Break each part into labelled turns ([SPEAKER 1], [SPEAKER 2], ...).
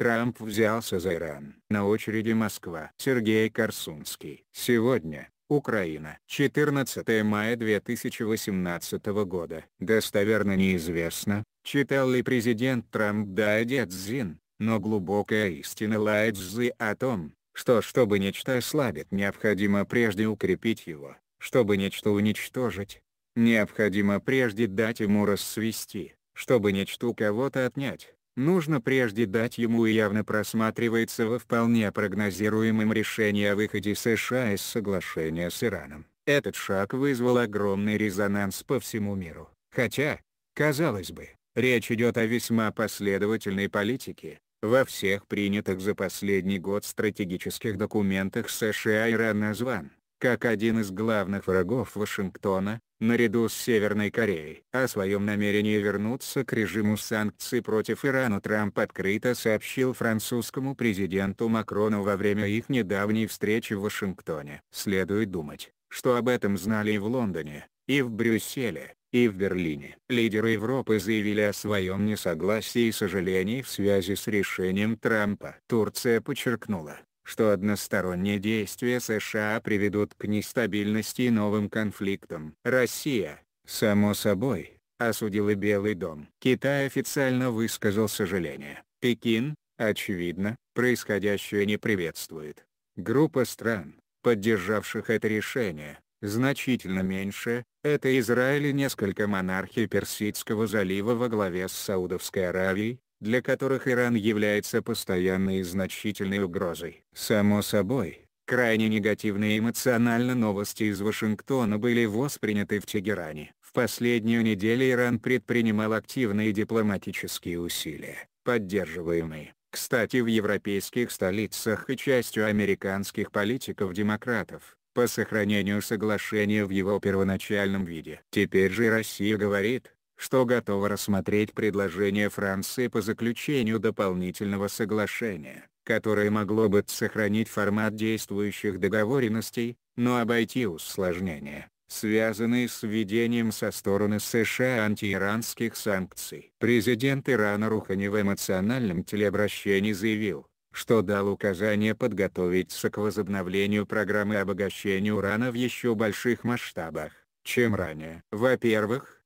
[SPEAKER 1] Трамп взялся за Иран. На очереди Москва. Сергей Корсунский. Сегодня, Украина. 14 мая 2018 года. Достоверно неизвестно, читал ли президент Трамп Дайдзе но глубокая истина Лай о том, что чтобы нечто ослабить необходимо прежде укрепить его, чтобы нечто уничтожить, необходимо прежде дать ему расцвести, чтобы нечто у кого-то отнять нужно прежде дать ему и явно просматривается во вполне прогнозируемом решении о выходе США из соглашения с Ираном. Этот шаг вызвал огромный резонанс по всему миру. Хотя, казалось бы, речь идет о весьма последовательной политике, во всех принятых за последний год стратегических документах США Иран назван, как один из главных врагов Вашингтона, наряду с Северной Кореей. О своем намерении вернуться к режиму санкций против Ирана Трамп открыто сообщил французскому президенту Макрону во время их недавней встречи в Вашингтоне. Следует думать, что об этом знали и в Лондоне, и в Брюсселе, и в Берлине. Лидеры Европы заявили о своем несогласии и сожалении в связи с решением Трампа. Турция подчеркнула, что односторонние действия США приведут к нестабильности и новым конфликтам. Россия, само собой, осудила Белый дом. Китай официально высказал сожаление. Пекин, очевидно, происходящее не приветствует. Группа стран, поддержавших это решение, значительно меньше, это Израиль и несколько монархий Персидского залива во главе с Саудовской Аравией, для которых Иран является постоянной и значительной угрозой. Само собой, крайне негативные эмоционально новости из Вашингтона были восприняты в Тегеране. В последнюю неделю Иран предпринимал активные дипломатические усилия, поддерживаемые, кстати, в европейских столицах и частью американских политиков-демократов, по сохранению соглашения в его первоначальном виде. Теперь же Россия говорит, что готова рассмотреть предложение Франции по заключению дополнительного соглашения, которое могло бы сохранить формат действующих договоренностей, но обойти усложнения, связанные с введением со стороны США антииранских санкций. Президент Ирана Рухани в эмоциональном телеобращении заявил, что дал указание подготовиться к возобновлению программы обогащения урана в еще больших масштабах, чем ранее. Во-первых,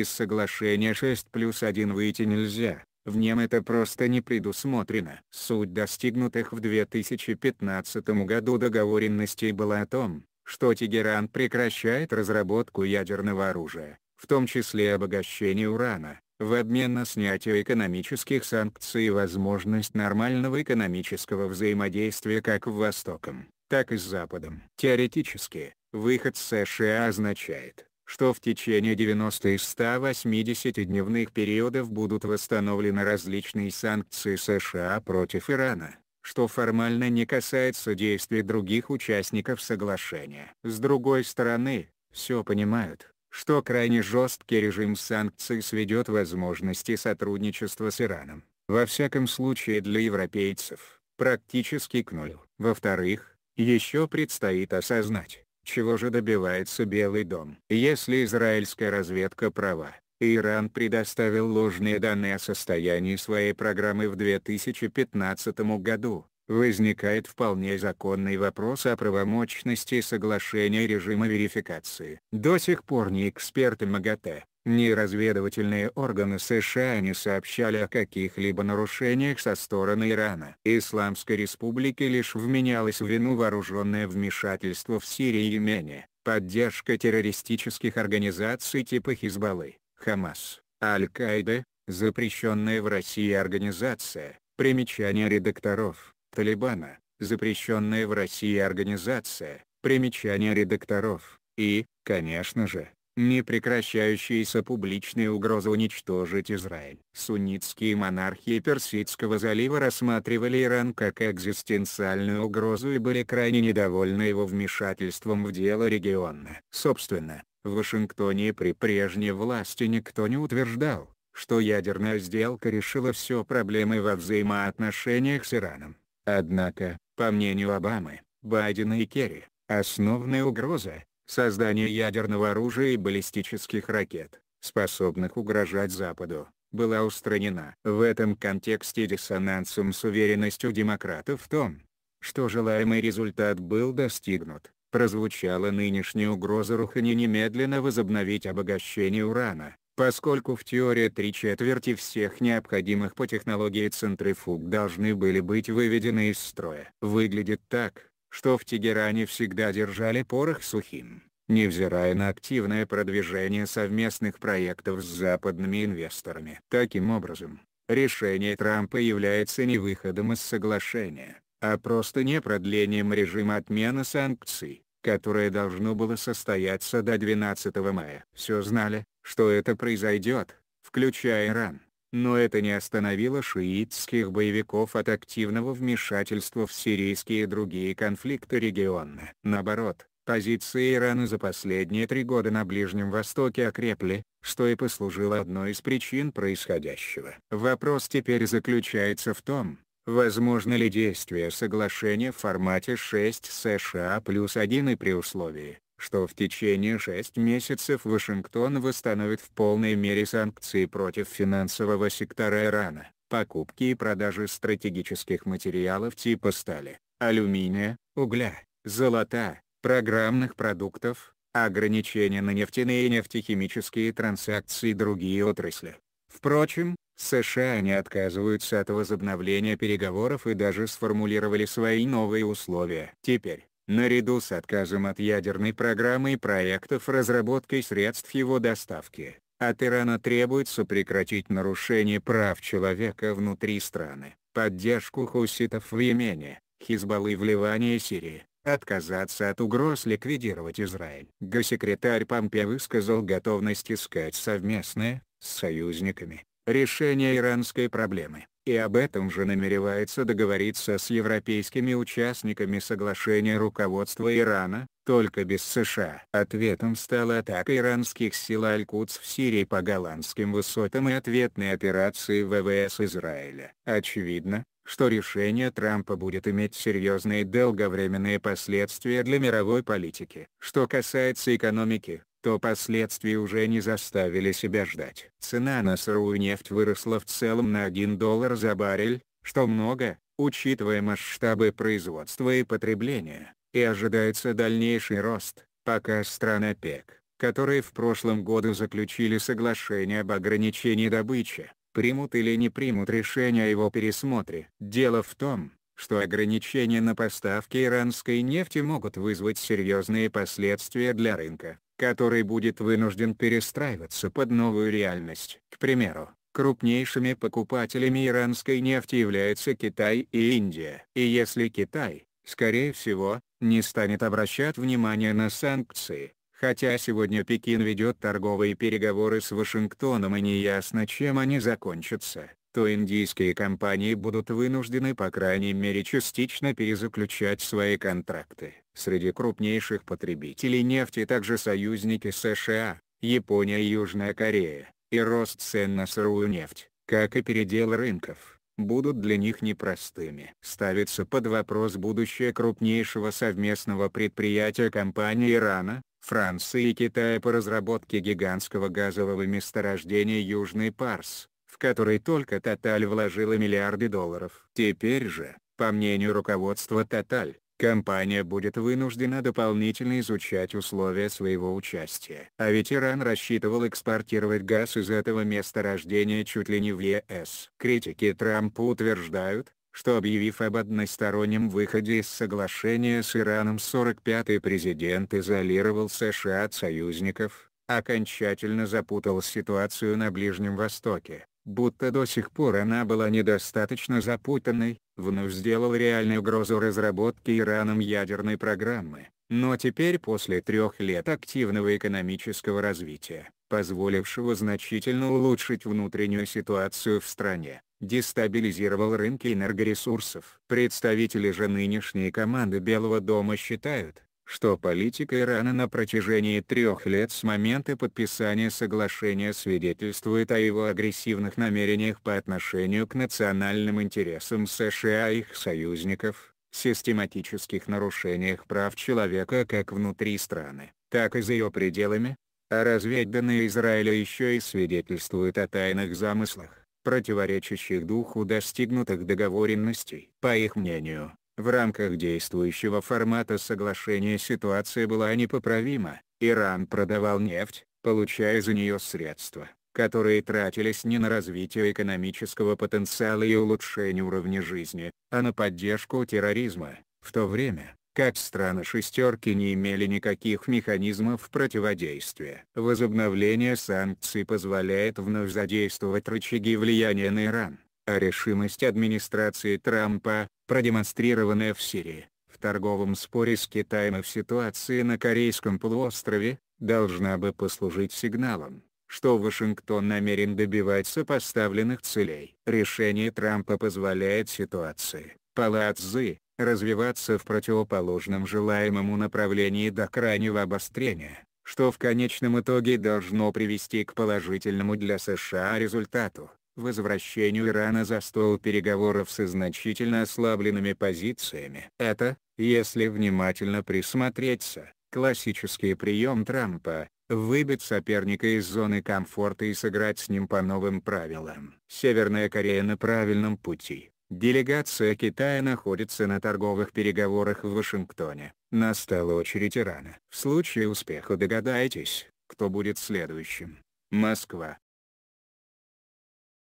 [SPEAKER 1] из соглашения 6 плюс 1 выйти нельзя, в нем это просто не предусмотрено. Суть достигнутых в 2015 году договоренностей была о том, что Тегеран прекращает разработку ядерного оружия, в том числе обогащение урана, в обмен на снятие экономических санкций и возможность нормального экономического взаимодействия как в Востоком, так и с Западом. Теоретически, выход США означает, что в течение 90 и 180 дневных периодов будут восстановлены различные санкции США против Ирана, что формально не касается действий других участников соглашения. С другой стороны, все понимают, что крайне жесткий режим санкций сведет возможности сотрудничества с Ираном, во всяком случае для европейцев, практически к нулю. Во-вторых, еще предстоит осознать, чего же добивается Белый дом. Если израильская разведка права, Иран предоставил ложные данные о состоянии своей программы в 2015 году, возникает вполне законный вопрос о правомочности соглашения режима верификации. До сих пор ни эксперты МАГАТЭ, ни разведывательные органы США не сообщали о каких-либо нарушениях со стороны Ирана. Исламской республике лишь вменялось в вину вооруженное вмешательство в Сирии и Йемене, поддержка террористических организаций типа Хизбаллы, Хамас, Аль-Каиды, запрещенная в России организация, примечание редакторов, Талибана, запрещенная в России организация, примечание редакторов, и, конечно же, непрекращающиеся публичные угрозы уничтожить Израиль. Суннитские монархии Персидского залива рассматривали Иран как экзистенциальную угрозу и были крайне недовольны его вмешательством в дело региона. Собственно, в Вашингтоне при прежней власти никто не утверждал, что ядерная сделка решила все проблемы во взаимоотношениях с Ираном. Однако, по мнению Обамы, Байдена и Керри, основная угроза, создание ядерного оружия и баллистических ракет, способных угрожать Западу, была устранена. В этом контексте диссонансом с уверенностью демократов в том, что желаемый результат был достигнут, прозвучала нынешняя угроза Рухани немедленно возобновить обогащение урана, поскольку в теории три четверти всех необходимых по технологии центрифуг должны были быть выведены из строя. Выглядит так, что в Тегеране всегда держали порох сухим, невзирая на активное продвижение совместных проектов с западными инвесторами. Таким образом, решение Трампа является не выходом из соглашения, а просто не продлением режима отмены санкций, которое должно было состояться до 12 мая. Все знали, что это произойдет, включая Иран но это не остановило шиитских боевиков от активного вмешательства в сирийские и другие конфликты региона. Наоборот, позиции Ирана за последние три года на Ближнем Востоке окрепли, что и послужило одной из причин происходящего. Вопрос теперь заключается в том, возможно ли действие соглашения в формате 6 США плюс 1 и при условии, что в течение 6 месяцев Вашингтон восстановит в полной мере санкции против финансового сектора Ирана, покупки и продажи стратегических материалов типа стали, алюминия, угля, золота, программных продуктов, ограничения на нефтяные и нефтехимические транзакции и другие отрасли. Впрочем, США не отказываются от возобновления переговоров и даже сформулировали свои новые условия. Теперь, наряду с отказом от ядерной программы и проектов разработкой средств его доставки, от Ирана требуется прекратить нарушение прав человека внутри страны, поддержку хуситов в Йемене, Хизбаллы в Ливане и Сирии, отказаться от угроз ликвидировать Израиль. Госсекретарь Помпе высказал готовность искать совместное, с союзниками, решение иранской проблемы и об этом же намеревается договориться с европейскими участниками соглашения руководства Ирана, только без США. Ответом стала атака иранских сил Аль-Кудс в Сирии по голландским высотам и ответные операции ВВС Израиля. Очевидно, что решение Трампа будет иметь серьезные долговременные последствия для мировой политики. Что касается экономики, то последствия уже не заставили себя ждать. Цена на сырую нефть выросла в целом на 1 доллар за баррель, что много, учитывая масштабы производства и потребления, и ожидается дальнейший рост, пока страны ОПЕК, которые в прошлом году заключили соглашение об ограничении добычи, примут или не примут решение о его пересмотре. Дело в том, что ограничения на поставки иранской нефти могут вызвать серьезные последствия для рынка который будет вынужден перестраиваться под новую реальность. К примеру, крупнейшими покупателями иранской нефти являются Китай и Индия. И если Китай, скорее всего, не станет обращать внимание на санкции, хотя сегодня Пекин ведет торговые переговоры с Вашингтоном и неясно чем они закончатся, то индийские компании будут вынуждены по крайней мере частично перезаключать свои контракты. Среди крупнейших потребителей нефти также союзники США, Япония и Южная Корея, и рост цен на сырую нефть, как и передел рынков, будут для них непростыми. Ставится под вопрос будущее крупнейшего совместного предприятия компании Ирана, Франции и Китая по разработке гигантского газового месторождения Южный Парс, в который только Тоталь вложила миллиарды долларов. Теперь же, по мнению руководства Тоталь, Компания будет вынуждена дополнительно изучать условия своего участия. А ведь Иран рассчитывал экспортировать газ из этого месторождения чуть ли не в ЕС. Критики Трампа утверждают, что объявив об одностороннем выходе из соглашения с Ираном 45-й президент изолировал США от союзников, окончательно запутал ситуацию на Ближнем Востоке будто до сих пор она была недостаточно запутанной, вновь сделал реальную угрозу разработки Ираном ядерной программы, но теперь после трех лет активного экономического развития, позволившего значительно улучшить внутреннюю ситуацию в стране, дестабилизировал рынки энергоресурсов. Представители же нынешней команды Белого дома считают, что политика Ирана на протяжении трех лет с момента подписания соглашения свидетельствует о его агрессивных намерениях по отношению к национальным интересам США и их союзников, систематических нарушениях прав человека как внутри страны, так и за ее пределами, а разведданные Израиля еще и свидетельствуют о тайных замыслах, противоречащих духу достигнутых договоренностей. По их мнению, в рамках действующего формата соглашения ситуация была непоправима. Иран продавал нефть, получая за нее средства, которые тратились не на развитие экономического потенциала и улучшение уровня жизни, а на поддержку терроризма, в то время, как страны «шестерки» не имели никаких механизмов противодействия. Возобновление санкций позволяет вновь задействовать рычаги влияния на Иран, а решимость администрации Трампа, продемонстрированная в Сирии, в торговом споре с Китаем и в ситуации на Корейском полуострове, должна бы послужить сигналом, что Вашингтон намерен добиваться поставленных целей. Решение Трампа позволяет ситуации, палацзы, развиваться в противоположном желаемому направлении до крайнего обострения, что в конечном итоге должно привести к положительному для США результату возвращению Ирана за стол переговоров со значительно ослабленными позициями. Это, если внимательно присмотреться, классический прием Трампа, выбить соперника из зоны комфорта и сыграть с ним по новым правилам. Северная Корея на правильном пути. Делегация Китая находится на торговых переговорах в Вашингтоне. Настала очередь Ирана. В случае успеха догадайтесь, кто будет следующим. Москва.